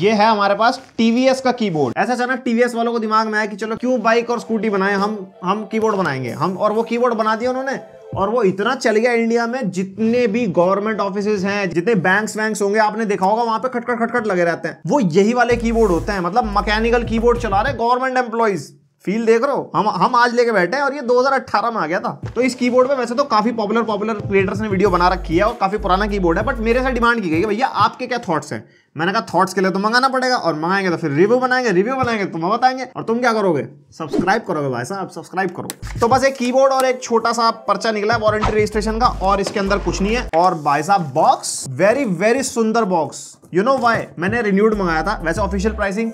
ये है हमारे पास टीवीएस का कीबोर्ड ऐसा अचानक टीवीएस वालों को दिमाग में आया कि चलो क्यों बाइक और स्कूटी बनाए हम हम कीबोर्ड बनाएंगे हम और वो कीबोर्ड बना दिया उन्होंने और वो इतना चल गया इंडिया में जितने भी गवर्नमेंट ऑफिस हैं जितने बैंक्स वैंक्स होंगे आपने देखा होगा वहां पे खटखट खटखट लगे रहते हैं वो यही वाले कीबोर्ड होते हैं मतलब मैकेनिकल कीबोर्ड चला रहे गवर्नमेंट एम्प्लॉयज फील देख रहे हो हम हम आज लेके बैठे हैं और ये 2018 में आ गया था तो इस कीबोर्ड पे वैसे तो काफी पॉपुलर पॉपुलर क्रिएटर्स ने वीडियो बना रखी है और काफी पुराना कीबोर्ड है बट मेरे से डिमांड की गई है भैया आपके क्या थॉट्स हैं मैंने कहा थॉट्स के लिए तो मंगाना पड़ेगा और मंगाएंगे तो फिर रिव्यू बनाएंगे रिव्यू बनाएंगे तो मैं बताएंगे और तुम क्या करोगे सब्सक्राइब करोगे भाई साहब सब्सक्राइब करो तो बस एक कीबोर्ड और एक छोटा सा पर्चा निकला है वारंटी रजिस्ट्रेशन का और इसके अंदर कुछ नहीं है और भाई साहब बॉक्स वेरी वेरी सुंदर बॉक्स यू नो वाई मैंने रिन्यूड मंगाया था वैसे ऑफिशियल प्राइसिंग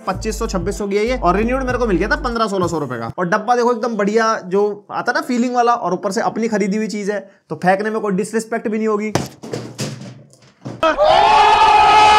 छब्बीस सौ की है और रिन्यूड मेरे को मिल गया था पंद्रह सोलह सौ रुपए का और डब्बा देखो एकदम बढ़िया जो आता ना फीलिंग वाला और ऊपर से अपनी खरीदी हुई चीज है तो फेंकने में कोई डिसरिस्पेक्ट भी नहीं होगी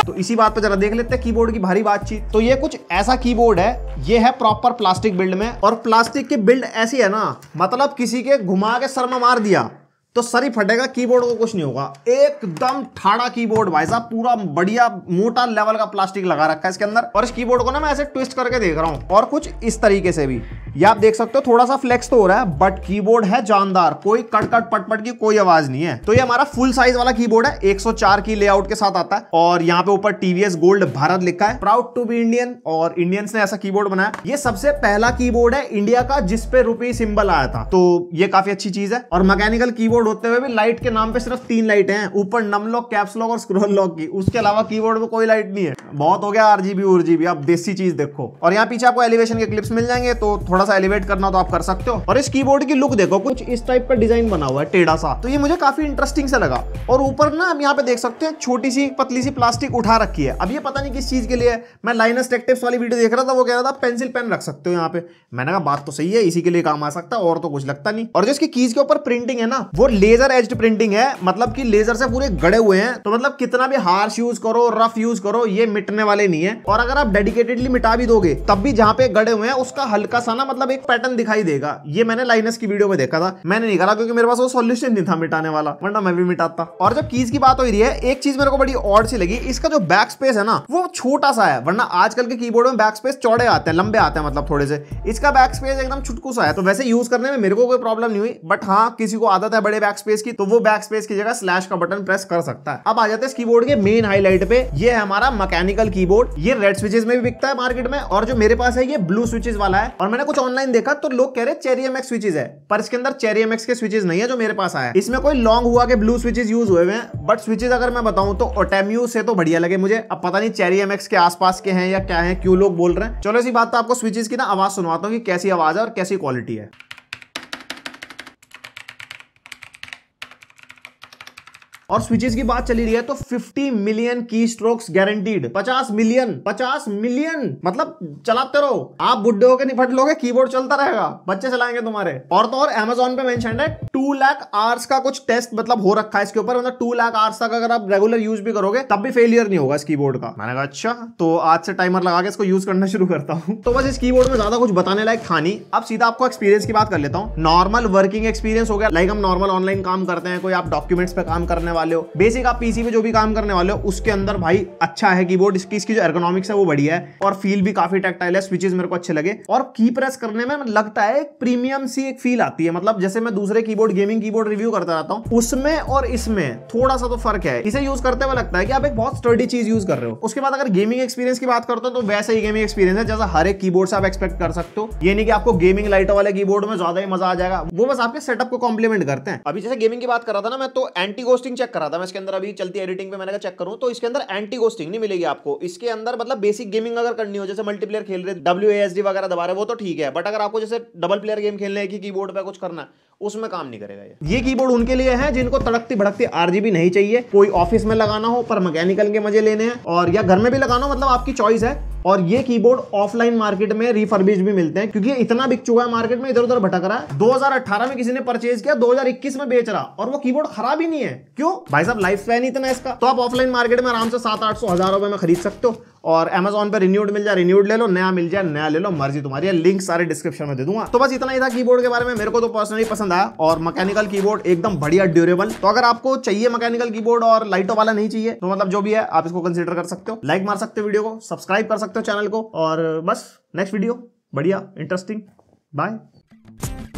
तो इसी बात पर जरा देख लेते हैं कीबोर्ड की भारी बातचीत तो ये कुछ ऐसा कीबोर्ड है ये है प्रॉपर प्लास्टिक बिल्ड में और प्लास्टिक की बिल्ड ऐसी है ना मतलब किसी के घुमा के शर्मा मार दिया तो सर ही फटेगा कीबोर्ड को कुछ नहीं होगा एकदम ठाड़ा कीबोर्ड भाई साहब पूरा बढ़िया मोटा लेवल का प्लास्टिक लगा रखा है इसके अंदर और इस कीबोर्ड को ना मैं ऐसे ट्विस्ट करके देख रहा हूँ और कुछ इस तरीके से भी ये आप देख सकते हो थोड़ा सा फ्लेक्स तो हो रहा है बट कीबोर्ड है जानदार कोई कटकट पटपट की कोई आवाज नहीं है तो ये हमारा फुल साइज वाला कीबोर्ड है 104 की लेआउट के साथ आता है और यहाँ पे ऊपर टीवीएस गोल्ड भारत लिखा है प्राउड टू बी इंडियन और इंडियंस ने ऐसा कीबोर्ड बनाया ये सबसे पहला कीबोर्ड है इंडिया का जिसपे रुपी सिंबल आया था तो ये काफी अच्छी चीज है और मैकेनिकल कीबोर्ड कीबोर्ड होते हुए भी लाइट के नाम पे सिर्फ तीन लाइट हैं ऊपर नम लॉक कैप्स लॉक और स्क्रोल लॉक की उसके अलावा कीबोर्ड में कोई लाइट नहीं है बहुत हो गया आरजीबी उर्जीबी आप देसी चीज देखो और यहाँ पीछे आपको एलिवेशन के क्लिप्स मिल जाएंगे तो थोड़ा सा एलिवेट करना तो आप कर सकते हो और इस कीबोर्ड की लुक देखो कुछ इस टाइप का डिजाइन बना हुआ है टेढ़ा सा तो ये मुझे काफी इंटरेस्टिंग से लगा और ऊपर ना हम यहाँ पे देख सकते हैं छोटी सी पतली सी प्लास्टिक उठा रखी है अब ये पता नहीं किस चीज के लिए मैं लाइनस टेक्टिप्स वाली वीडियो देख रहा था वो कह रहा था पेंसिल पेन रख सकते हो यहाँ पे मैंने कहा बात तो सही है इसी के लिए काम आ सकता है और तो कुछ लगता नहीं और जो इसकी कीज के ऊपर प्रिंटिंग है ना वो और लेजर एज प्रिंटिंग है मतलब कि लेजर से पूरे गड़े हुए हैं तो मतलब कितना भी हार्श यूज करो रफ यूज करो ये मिटने वाले नहीं है और अगर आप डेडिकेटेडली मिटा भी दोगे तब भी जहाँ पे गड़े हुए हैं उसका हल्का सा ना मतलब एक पैटर्न दिखाई देगा ये मैंने लाइनस की वीडियो में देखा था मैंने नहीं करा क्योंकि मेरे पास वो सोल्यूशन नहीं था मिटाने वाला वरना मैं भी मिटाता और जब कीज की बात हो रही है एक चीज मेरे को बड़ी ऑड सी लगी इसका जो बैक स्पेस है ना वो छोटा सा है वरना आजकल के कीबोर्ड में बैक स्पेस चौड़े आते हैं लंबे आते हैं मतलब थोड़े से इसका बैक स्पेस एकदम छुटकू सा है तो वैसे यूज करने में मेरे को कोई प्रॉब्लम नहीं हुई बट हाँ किसी को आदत है बड़े बड़े बैक स्पेस की तो वो बैक स्पेस की जगह स्लैश का बटन प्रेस कर सकता है अब आ जाते हैं इस कीबोर्ड के मेन हाईलाइट पे ये है हमारा मैकेनिकल कीबोर्ड ये रेड स्विचेस में भी बिकता है मार्केट में और जो मेरे पास है ये ब्लू स्विचेस वाला है और मैंने कुछ ऑनलाइन देखा तो लोग कह रहे चेरियम एक्स स्विचेज है पर इसके अंदर चेरियम एक्स के स्विचेज नहीं है जो मेरे पास आया इसमें कोई लॉन्ग हुआ के ब्लू स्विचेज यूज हुए हैं बट स्विचेज अगर मैं बताऊं तो ओटेम्यू से तो बढ़िया लगे मुझे अब पता नहीं चेरियम एक्स के आसपास के हैं या क्या है क्यों लोग बोल रहे हैं चलो इसी बात तो आपको स्विचेज की ना आवाज सुनवाता हूँ कि कैसी आवाज है और कैसी क्वालिटी है और स्विचेस की बात चली रही है तो 50 मिलियन की स्ट्रोक्स गारंटीड 50 मिलियन 50 मिलियन मतलब चलाते रहो आप बुढ़े होकर निपट लोगे कीबोर्ड चलता रहेगा बच्चे चलाएंगे तुम्हारे और तो और एमेजोन पे मेंशन है टू लाख आर्स का कुछ टेस्ट मतलब हो रखा है इसके ऊपर मतलब टू लाख आर्स तक अगर आप रेगुलर यूज भी करोगे तब भी फेलियर नहीं होगा इस कीबोर्ड का मैंने कहा अच्छा तो आज से टाइमर लगा के इसको यूज करना शुरू करता हूँ तो बस इस की में ज्यादा कुछ बताने लायक था नहीं अब सीधा आपको एक्सपीरियंस की बात कर लेता हूँ नॉर्मल वर्किंग एक्सपीरियंस हो गया लाइक हम नॉर्मल ऑनलाइन काम करते हैं कोई आप डॉक्यूमेंट्स पे काम करने वाले हो बेसिक आप पीसी में जो भी काम करने वाले हो उसके अंदर भाई अच्छा है कीबोर्ड इसकी इसकी जो एर्गोनॉमिक्स है वो बढ़िया है और फील भी काफी टेक्टाइल है स्विचेज मेरे को अच्छे लगे और की प्रेस करने में मतलब लगता है एक प्रीमियम सी एक फील आती है मतलब जैसे मैं दूसरे कीबोर्ड गेमिंग कीबोर्ड रिव्यू करता रहता हूँ उसमें और इसमें थोड़ा सा तो फर्क है इसे यूज करते हुए लगता है कि आप एक बहुत स्टडी चीज यूज कर रहे हो उसके बाद अगर गेमिंग एक्सपीरियंस की बात करते हो तो वैसे ही गेमिंग एक्सपीरियंस है जैसा हर एक कीबोर्ड से आप एक्सपेक्ट कर सकते हो ये नहीं कि आपको गेमिंग लाइट वाले कीबोर्ड में ज्यादा ही मजा आ जाएगा वो बस आपके सेटअप को कॉम्प्लीमेंट करते हैं अभी जैसे गेमिंग की बात कर रहा था ना मैं तो एंटी गोस्टिंग चेक चेक करा था मैं इसके अंदर अभी चलती एडिटिंग पे मैंने कहा चेक करूं तो इसके अंदर एंटी गोस्टिंग नहीं मिलेगी आपको इसके अंदर मतलब बेसिक गेमिंग अगर करनी हो जैसे मल्टीप्लेयर खेल रहे डब्ल्यू एस डी वगैरह दबा रहे वो तो ठीक है बट अगर आपको जैसे डबल प्लेयर गेम खेलने की कि कीबोर्ड पर कुछ करना उसमें काम नहीं करेगा ये ये कीबोर्ड उनके लिए है जिनको तड़कती भड़कती आरजीबी नहीं चाहिए कोई ऑफिस में लगाना हो पर मैकेनिकल के मजे लेने हैं और या घर में भी लगाना हो मतलब आपकी चॉइस है और ये कीबोर्ड ऑफलाइन मार्केट में रिफर्बिश भी मिलते हैं क्योंकि इतना बिक चुका है मार्केट में इधर उधर भटक रहा है 2018 में किसी ने परचेज किया 2021 में बेच रहा और वो कीबोर्ड खराब ही नहीं है क्यों भाई साहब लाइफ स्पैन इतना इसका तो आप ऑफलाइन मार्केट में आराम से सात आठ सौ हजार रुपए में खरीद सकते हो और अमेजोन पर रिन्यूड मिल जाए रिन्यूड ले लो नया मिल जाए नया ले लो मर्जी तुम्हारी है लिंक सारे डिस्क्रिप्शन में दे दूंगा तो बस इतना ही था कीबोर्ड के बारे में मेरे को तो पर्सनली पसंद आया और मैकेनिकल कीबोर्ड एकदम बढ़िया ड्यूरेबल तो अगर आपको चाहिए मैकेनिकल कीबोर्ड और लाइटो वाला नहीं चाहिए तो मतलब जो भी है आप इसको कंसिडर कर सकते हो लाइक मार सकते हो वीडियो को सब्सक्राइब कर सकते हो चैनल को और बस नेक्स्ट वीडियो बढ़िया इंटरेस्टिंग बाय